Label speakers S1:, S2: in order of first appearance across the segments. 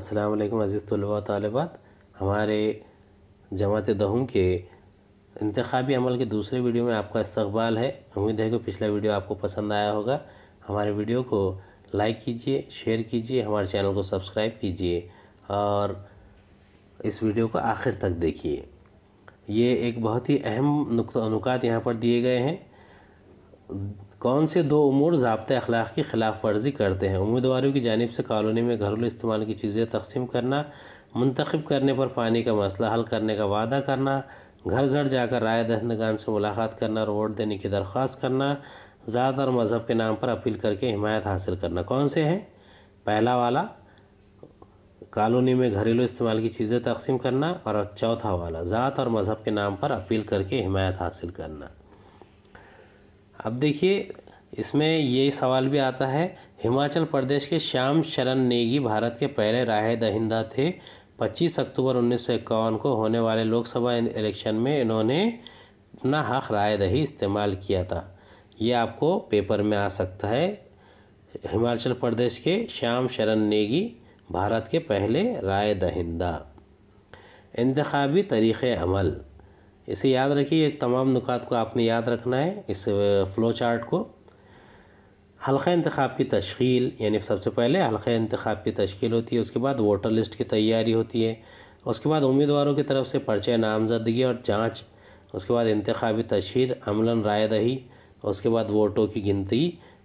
S1: वालेकुम अज़ीज़ तलबा तलबात हमारे जमात दहम के इंतबी अमल के दूसरे वीडियो में आपका इस्तबाल है उम्मीद है कि पिछला वीडियो आपको पसंद आया होगा हमारे वीडियो को लाइक कीजिए शेयर कीजिए हमारे चैनल को सब्सक्राइब कीजिए और इस वीडियो को आखिर तक देखिए ये एक बहुत ही अहम नुकात यहाँ पर दिए गए हैं कौन से दो उमूर जबते अखलाक की खिलाफ वर्जी करते हैं उम्मीदवारों की जानब से कॉलोनी में घरेलू इस्तेमाल की चीज़ें तकसीम करना मंतखब करने पर पानी का मसला हल करने का वादा करना घर घर जाकर राय दहंदगान से मुलाकात करना और वोट देने की दरख्वास्त करना ज़ात और मज़हब के नाम पर अपील करके हिमायत हासिल करना कौन से हैं पहला वाला कॉलोनी में घरेलू इस्तेमाल की चीज़ें तकसीम करना और चौथा वाला ज़ात और मज़हब के नाम पर अपील करके हिमायत हासिल करना अब देखिए इसमें ये सवाल भी आता है हिमाचल प्रदेश के श्याम शरण नेगी भारत के पहले राय दहिंदा थे 25 अक्टूबर उन्नीस को होने वाले लोकसभा इलेक्शन में इन्होंने अपना हक राय दही इस्तेमाल किया था ये आपको पेपर में आ सकता है हिमाचल प्रदेश के श्याम शरण नेगी भारत के पहले राय दहिंदा इंतबी तरीक़ अमल इसे याद रखिए तमाम नुकात को आपने याद रखना है इस फ़्लो चार्ट को हल्का इंतखब की तश्ील यानी सबसे पहले हल्का इंतखब की तश्ील होती है उसके बाद वोटर लिस्ट की तैयारी होती है उसके बाद उम्मीदवारों की तरफ से पर्चे नामजदगी और जाँच उसके बाद इंतबी तशहर अमला राय दही उसके बाद वोटों की गिनती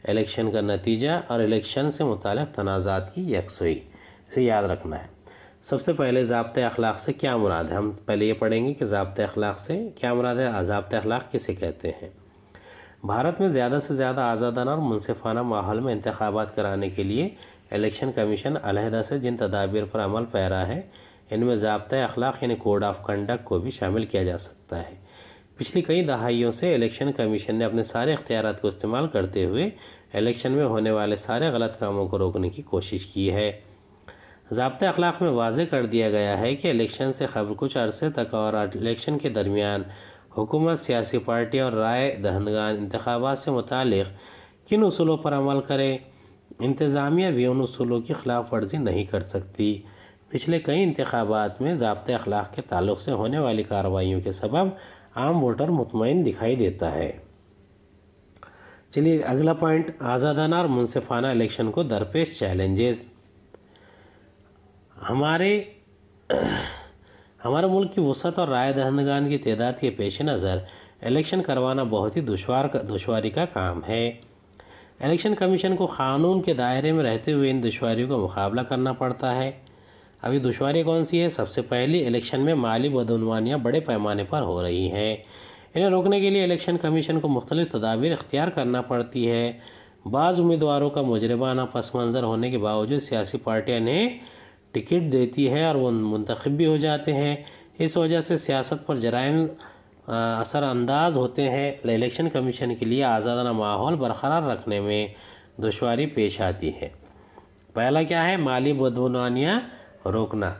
S1: इलेक्शन का नतीजा और इलेक्शन से मुतल तनाज़ात की यकसोई इसे याद रखना है सबसे पहले ज़बत अखलाक से क्या मुराद है हम पहले ये पढ़ेंगे कि ज़बत अखलाक से क्या मुराद है ज़बत अखलाक किसे कहते हैं भारत में ज़्यादा से ज़्यादा आज़ादाना और मुनफाना माहौल में इंतबात कराने के लिए इलेक्शन कमीशन अलहदा से जिन तदाबीर पर अमल पैरा है इनमें ज़बत अखलाक यानी कोड ऑफ कंडक्ट को भी शामिल किया जा सकता है पिछली कई दहाइयों से इलेक्शन कमीशन ने अपने सारे इख्तियार को इस्तेमाल करते हुए इलेक्शन में होने वाले सारे गलत कामों को रोकने की कोशिश की है जबत अखलाक में वाज कर दिया गया है कि इलेक्शन से खबर कुछ अरसे तक और इलेक्शन के दरमियान हुकूमत सियासी पार्टी और राय दहंदगान इंतबात से मुतक़ किन असूलों पर अमल करें इंतज़ामिया भी उन असूलों की खिलाफ वर्जी नहीं कर सकती पिछले कई इंतबात में जबत अखलाक के तल्ल से होने वाली कार्रवाई के सबब आम वोटर मुतमिन दिखाई देता है चलिए अगला पॉइंट आज़ादाना और मुनफाना इलेक्शन को दरपेश चैलेंजेस हमारे हमारे मुल्क की वसत और राय दहंदगान की तादाद के पेश नज़र इलेक्शन करवाना बहुत ही दुशवार दुशारी का काम है इलेक्शन कमीशन को क़ानून के दायरे में रहते हुए इन दुशारियों का मुकाबला करना पड़ता है अभी दुशारी कौन सी है सबसे पहली इलेक्शन में माली बदनवानियाँ बड़े पैमाने पर हो रही हैं इन्हें रोकने के लिए इलेक्शन कमीशन को मुख्तलिफ तदाबीर अख्तियार करना पड़ती है बाज़ उम्मीदवारों का मुजरबाना पस मंज़र होने के बावजूद सियासी पार्टियाँ ने टिकट देती है और वो मंतखब भी हो जाते हैं इस वजह से सियासत पर जराइम असरानंदाज होते हैं इलेक्शन कमीशन के लिए आज़ादाना माहौल बरकरार रखने में दुशारी पेश आती है पहला क्या है माली बदबनानियाँ रोकना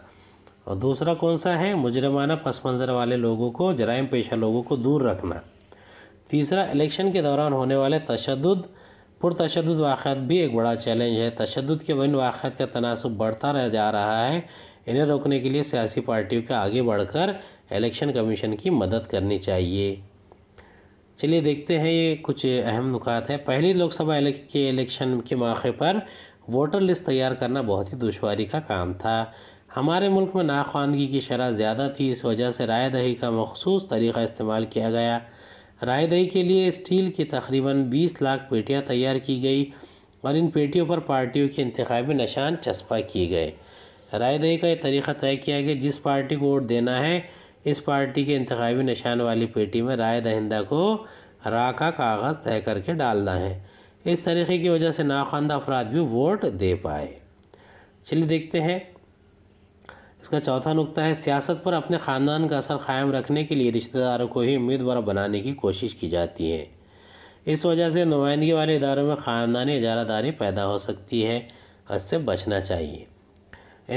S1: और दूसरा कौन सा है मुजरमाना पस मंज़र वाले लोगों को जराइम पेशा लोगों को दूर रखना तीसरा इलेक्शन के दौरान होने वाले तशद पुरतशद वाक़ात भी एक बड़ा चैलेंज है तशद के वन वाक़ात का तनासब बढ़ता रह जा रहा है इन्हें रोकने के लिए सियासी पार्टियों के आगे बढ़कर इलेक्शन कमीशन की मदद करनी चाहिए चलिए देखते हैं ये कुछ अहम नुकात हैं पहली लोकसभा के इलेक्शन के मौके पर वोटर लिस्ट तैयार करना बहुत ही दुशारी का काम था हमारे मुल्क में नाख्वानगी की शरह ज़्यादा थी इस वजह से राय दही का मखसूस तरीक़ा इस्तेमाल किया गया रायदही के लिए स्टील की तकरीबन 20 लाख पेटियां तैयार की गई और इन पेटियों पर पार्टियों के इंतबी निशान चस्पा किए गए रायदही का यह तरीक़ा तय किया गया जिस पार्टी को वोट देना है इस पार्टी के इंतबी निशान वाली पेटी में राय दहिंदा को रा का कागज़ तय करके डालना है इस तरीक़े की वजह से नाखानदा अफराद भी वोट दे पाए चलिए देखते हैं इसका चौथा नुकता है सियासत पर अपने ख़ानदान का असर कायम रखने के लिए रिश्तेदारों को ही उम्मीदवार बनाने की कोशिश की जाती है इस वजह से नुमाइंदगी वाले इदारों में ख़ानदानी इजारादारी पैदा हो सकती है इससे बचना चाहिए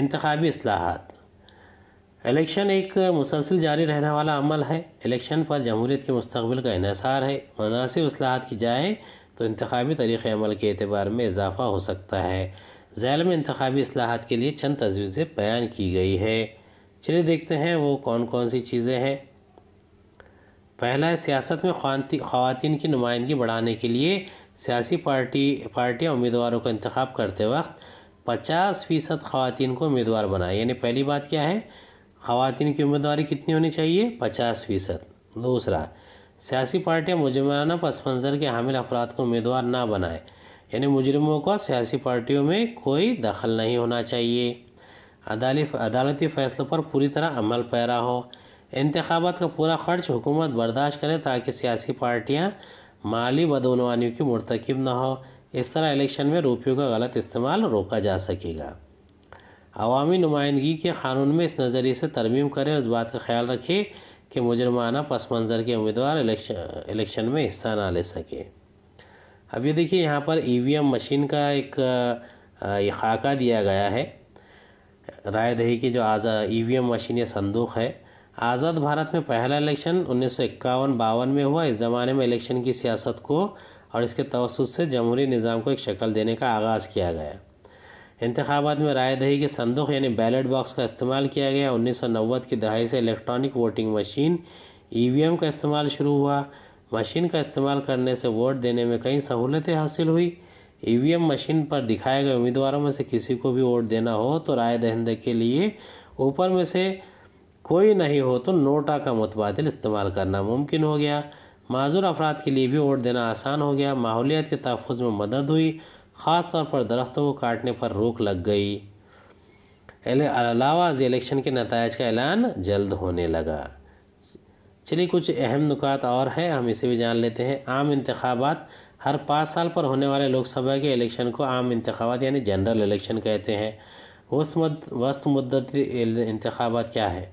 S1: इंतबी असलाहत इलेक्शन एक मुसलसल जारी रहने वाला अमल है इलेक्शन पर जमहूरीत के मुस्तबिल का इसार है मुनासिब असलाहत की जाए तो इंतबी तरीक़ अमल के अतबार में इजाफ़ा हो सकता है जैल में इंतबी असलाहत के लिए चंद तजवीज़ें बयान की गई है चलिए देखते हैं वो कौन कौन सी चीज़ें हैं पहला है सियासत में खातन की नुमाइंदगी बढ़ाने के लिए सियासी पार्टी पार्टियाँ उम्मीदवारों का इंतखब करते वक्त पचास फ़ीसद खातन को उम्मीदवार बनाए यानी पहली बात क्या है खातन की उम्मीदवारी कितनी होनी चाहिए पचास फ़ीसद दूसरा सियासी पार्टियाँ मुजमराना पस मंज़र के हामिल अफराद को उम्मीदवार ना बनाएं यानी मुजरमों का सियासी पार्टियों में कोई दखल नहीं होना चाहिए अदाली अदालती फ़ैसलों पर पूरी तरह अमल पैरा हो इंतबात का पूरा खर्च हुकूमत बर्दाश्त करे ताकि सियासी पार्टियाँ माली बदनवानियों की मरतकब ना हो इस तरह इलेक्शन में रुपयों का गलत इस्तेमाल रोका जा सकेगा अवामी नुमाइंदगी के कानून में इस नज़रिए से तरमीम करें और इस बात का ख्याल रखें कि मुजरमाना पस मंज़र के उम्मीदवार इलेक्शन में हिस्सा ना ले सकें अब ये देखिए यहाँ पर ई e मशीन का एक ये खाका दिया गया है राय दही की जो आज़ा एम मशीन या संदूक है आज़ाद भारत में पहला इलेक्शन उन्नीस सौ इक्यावन बावन में हुआ इस ज़माने में इलेक्शन की सियासत को और इसके तवसत से जमहूरी निज़ाम को एक शक्ल देने का आगाज़ किया गया इंतबात में रायदही के संदूक यानी बैलेट बॉक्स का इस्तेमाल किया गया उन्नीस सौ नब्बे की दहाई से electronic voting machine E V M का इस्तेमाल शुरू हुआ मशीन का इस्तेमाल करने से वोट देने में कई सहूलतें हासिल हुई ईवीएम मशीन पर दिखाए गए उम्मीदवारों में से किसी को भी वोट देना हो तो राय दहिंदे के लिए ऊपर में से कोई नहीं हो तो नोटा का मुतबादल इस्तेमाल करना मुमकिन हो गया माजूर अफराद के लिए भी वोट देना आसान हो गया माहौलियात के तहफ़ में मदद हुई ख़ास तौर पर दरख्तों को काटने पर रोक लग गई अलावा इलेक्शन के नतज का ऐलान जल्द होने लगा चलिए कुछ अहम नुकात और हैं हम इसे भी जान लेते हैं आम इंतबात हर पाँच साल पर होने वाले लोकसभा के इलेक्शन को आम इंतबात यानी जनरल इलेक्शन कहते हैं वस्त मद वस्त मदत इंतबात क्या है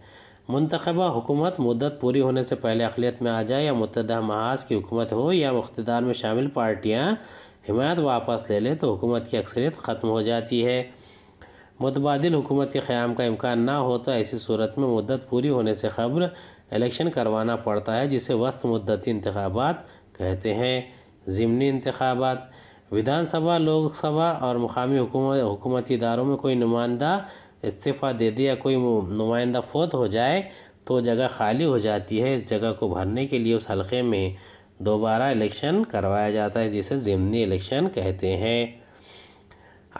S1: मंतखबा हुकूमत मदत पूरी होने से पहले अखिलियत में आ जाए या मतद महाज की हुकूमत हो या अख्तदार में शामिल पार्टियाँ हिमायत वापस ले लें तो हुकूमत की अक्सरियत ख़त्म हो जाती है मुतबाद हुकूमत के क़्याम का इम्कान ना हो तो ऐसी सूरत में मुद्दत पूरी होने से खबर इलेक्शन करवाना पड़ता है जिसे वस्त मुद्दती इंतबात कहते हैं ज़मनी इंतबात विधानसभा लोकसभा और मुकामी हुकूमती इदारों में कोई नुमाइंदा इस्तीफ़ा दे दे या कोई नुमाइंदा फोत हो जाए तो जगह खाली हो जाती है इस जगह को भरने के लिए उस हल्के में दोबारा इलेक्शन करवाया जाता है जिसे ज़मनी इलेक्शन कहते हैं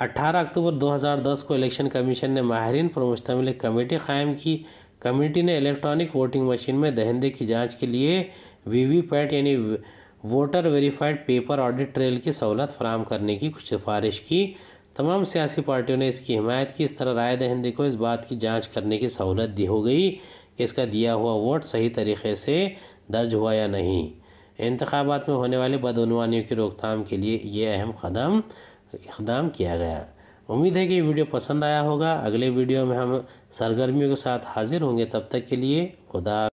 S1: 18 अक्टूबर 2010 को इलेक्शन कमीशन ने माहरीन पर मुश्तमिल एक कमेटी कायम की कमेटी ने इलेक्ट्रॉनिक वोटिंग मशीन में दहंदे की जांच के लिए वीवीपैट यानी voter verified paper audit trail की सहूलत फराम करने की कुछ सिफारिश की तमाम सियासी पार्टियों ने इसकी हिमायत की इस तरह राय दहंदे को इस बात की जांच करने की सहूलत दी हो गई कि इसका दिया हुआ वोट सही तरीके से दर्ज हुआ या नहीं इंतबात में होने वाले बदनवानियों की रोकथाम के लिए ये अहम कदम इकदाम किया गया उम्मीद है कि वीडियो पसंद आया होगा अगले वीडियो में हम सरगर्मियों के साथ हाजिर होंगे तब तक के लिए खुदा